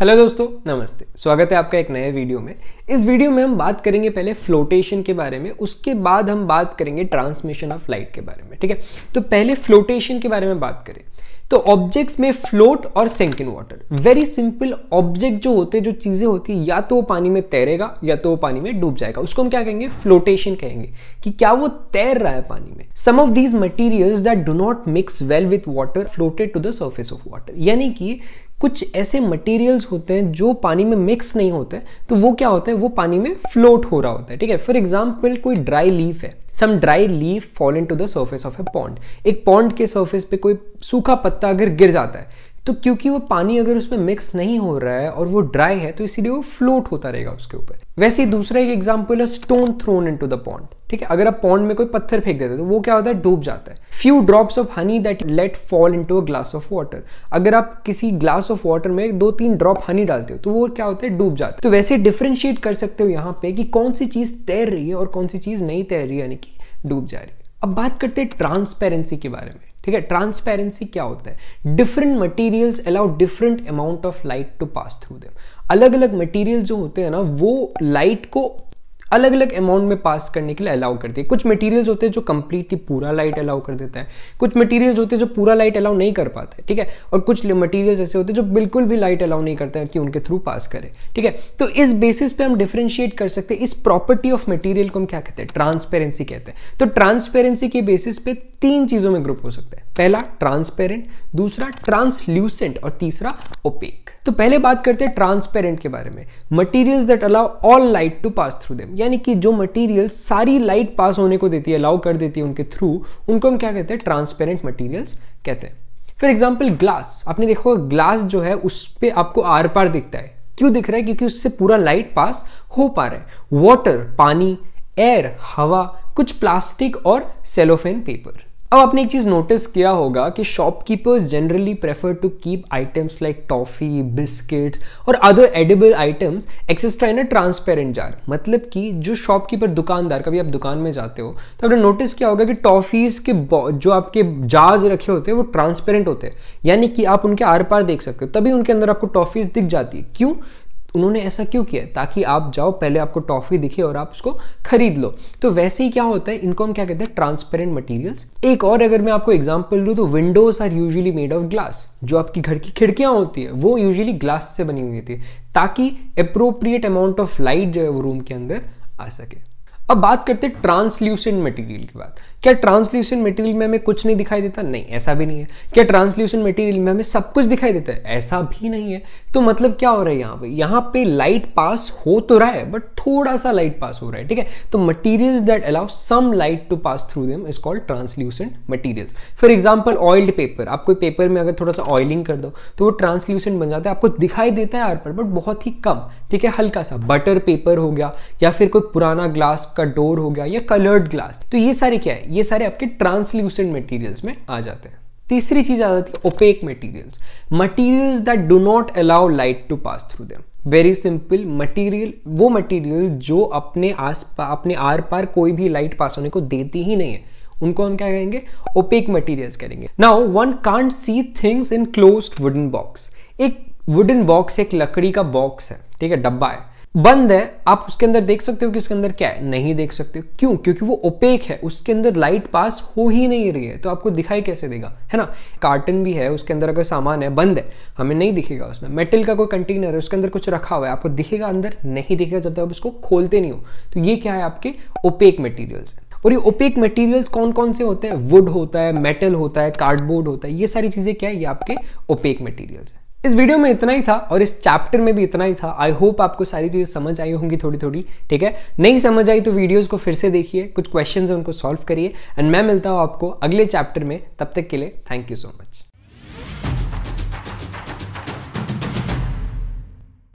hello दोस्तों नमस्ते स्वागत है आपका एक नए वीडियो में इस वीडियो में हम बात करेंगे पहले फ्लोटेशन के बारे में उसके बाद हम बात करेंगे ट्रांसमिशन ऑफ लाइट के बारे में ठीक है तो पहले फ्लोटेशन के बारे में बात करें तो ऑब्जेक्ट्स में फ्लोट और sink in water very simple object जो होते जो चीज़ें होती या तो वो पानी में तैरेगा या तो वो पानी में डूब जाएगा उसको हम क्या कहेंगे फ्लोटेशन कहेंगे कि क्या वो तैर रहा है पानी में some of these materials that do not mix well with water floated to the surface of water यानी कि कुछ ऐसे मटेरियल्स होते हैं जो पानी में मिक्स नहीं होते तो वो क्या होते हैं वो पानी में फ्लोट हो रहा होता है ठीक है फॉर एग्जाम्पल कोई ड्राई लीफ है some dry leaf fall into the surface of a pond एक पॉन्ड के सर्फेस पे कोई सूखा पत्ता अगर गिर जाता है तो क्योंकि वो पानी अगर उसमें मिक्स नहीं हो रहा है और वो ड्राई है तो इसीलिए वो फ्लोट होता रहेगा उसके ऊपर वैसे ही दूसरा एक एग्जाम्पल है stone thrown into the pond ठीक है अगर आप पॉन्ड में कोई पत्थर फेंक देते हैं तो वो क्या होता है डूब जाता है few drops of honey that let fall into a glass of water अगर आप किसी ग्लास ऑफ वाटर में दो तीन ड्रॉप हनी डालते हो तो वो क्या होता है डूब जाता है तो वैसे डिफ्रेंशिएट कर सकते हो यहाँ पे कि कौन सी चीज़ तैर रही है और कौन सी चीज़ नहीं तैर रही है यानी कि डूब जा रही है अब बात करते हैं ट्रांसपेरेंसी के बारे में ठीक है ट्रांसपेरेंसी क्या होता है different materials allow different amount of light to pass through them अलग अलग मटेरियल जो होते हैं ना वो लाइट को अलग अलग अमाउंट में पास करने के लिए अलाउ करती है कुछ मटेरियल्स होते हैं जो कंप्लीटली पूरा लाइट अलाउ कर देता है कुछ मटेरियल्स होते हैं जो पूरा लाइट अलाउ नहीं कर पाते ठीक है और कुछ मटेरियल्स ऐसे होते हैं जो बिल्कुल भी लाइट अलाउ नहीं करते हैं कि उनके थ्रू पास करें ठीक है तो इस बेसिस पे हम डिफ्रेंशिएट कर सकते हैं इस प्रॉपर्टी ऑफ मटीरियल को हम क्या कहते हैं ट्रांसपेरेंसी कहते हैं तो ट्रांसपेरेंसी के बेसिस पे तीन चीजों में ग्रुप हो सकता है पहला ट्रांसपेरेंट दूसरा ट्रांसल्यूसेंट और तीसरा ओपेक तो पहले बात करते हैं ट्रांसपेरेंट के बारे में materials that allow all light to pass through them यानी कि जो मटेरियल सारी लाइट पास होने को देती है अलाउ कर देती है उनके थ्रू उनको हम क्या कहते हैं ट्रांसपेरेंट मटीरियल्स कहते हैं फॉर एग्जाम्पल ग्लास आपने देखो ग्लास जो है उस पर आपको आर पार दिखता है क्यों दिख रहा है क्योंकि उससे पूरा लाइट पास हो पा रहा है वाटर पानी एयर हवा कुछ प्लास्टिक और सेलोफेन पेपर अब आपने एक चीज़ नोटिस किया होगा कि shopkeepers generally prefer to keep items like toffee biscuits और other edible items etcetera in a transparent jar मतलब कि जो शॉपकीपर दुकानदार कभी आप दुकान में जाते हो तो आपने नोटिस किया होगा कि टॉफ़ीज़ के जो आपके जार्ज रखे होते हैं वो ट्रांसपेरेंट होते हैं यानी कि आप उनके आर पार देख सकते हो तभी उनके अंदर आपको टॉफ़ीज़ दिख जाती है क्यों उन्होंने ऐसा क्यों किया ताकि आप जाओ पहले आपको टॉफी दिखे और आप उसको खरीद लो तो वैसे ही क्या होता है इनको हम क्या कहते हैं ट्रांसपेरेंट मटेरियल्स एक और अगर मैं आपको एग्जांपल दूं तो windows are usually made of glass जो आपकी घर की खिड़कियां होती है वो यूजुअली ग्लास से बनी हुई होती है ताकि अप्रोप्रिएट अमाउंट ऑफ लाइट जो है वो रूम के अंदर आ सके अब बात करते हैं ट्रांसल्यूसेंट मटेरियल की बात क्या ट्रांसल्यूशन मटेरियल में हमें कुछ नहीं दिखाई देता नहीं ऐसा भी नहीं है क्या ट्रांसल्यूशन मटेरियल में हमें सब कुछ दिखाई देता है ऐसा भी नहीं है तो मतलब क्या हो रहा है यहाँ पे यहाँ पे लाइट पास हो तो रहा है बट थोड़ा सा लाइट पास हो रहा है ठीक है तो materials that allow some light to pass through them is called translucent material for example oiled paper आप कोई पेपर में अगर थोड़ा सा ऑयलिंग कर दो तो वो ट्रांसल्यूसेंट बन जाता है आपको दिखाई देता है आर पर बट बहुत ही कम ठीक है हल्का सा बटर पेपर हो गया या फिर कोई पुराना ग्लास का डोर हो गया या कलर्ड ग्लास तो ये सारे क्या है ये सारे आपके ट्रांसल्यूसेंट मटेरियल्स में आ जाते हैं तीसरी चीज आ जाती है opaque materials materials that do not allow light to pass through them very simple material वो मटेरियल जो अपने आस अपने आर पार कोई भी लाइट पास होने को देती ही नहीं है उनको हम क्या कहेंगे ओपेक मटेरियल्स कहेंगे now one can't see things in close wooden box एक वुडन बॉक्स एक लकड़ी का बॉक्स है ठीक है डब्बा है बंद है आप उसके अंदर देख सकते हो कि उसके अंदर क्या है नहीं देख सकते क्यों क्योंकि वो ओपेक है उसके अंदर लाइट पास हो ही नहीं रही है तो आपको दिखाई कैसे देगा है ना कार्टन भी है उसके अंदर अगर सामान है बंद है हमें नहीं दिखेगा उसमें मेटल का कोई कंटेनर है उसके अंदर कुछ रखा हुआ है आपको दिखेगा अंदर नहीं दिखेगा जब तक आप उसको खोलते नहीं हो तो ये क्या है आपके ओपेक मटीरियल्स और ये ओपेक मटेरियल्स कौन कौन से होते हैं वुड होता है मेटल होता है कार्डबोर्ड होता है ये सारी चीज़ें क्या है ये आपके ओपेक मटेरियल्स है इस वीडियो में इतना ही था और इस चैप्टर में भी इतना ही था आई होप आपको सारी चीज़ें समझ आई होंगी थोड़ी थोड़ी ठीक है नहीं समझ आई तो वीडियोस को फिर से देखिए कुछ क्वेश्चन हैं उनको सॉल्व करिए एंड मैं मिलता हूँ आपको अगले चैप्टर में तब तक के लिए थैंक यू सो मच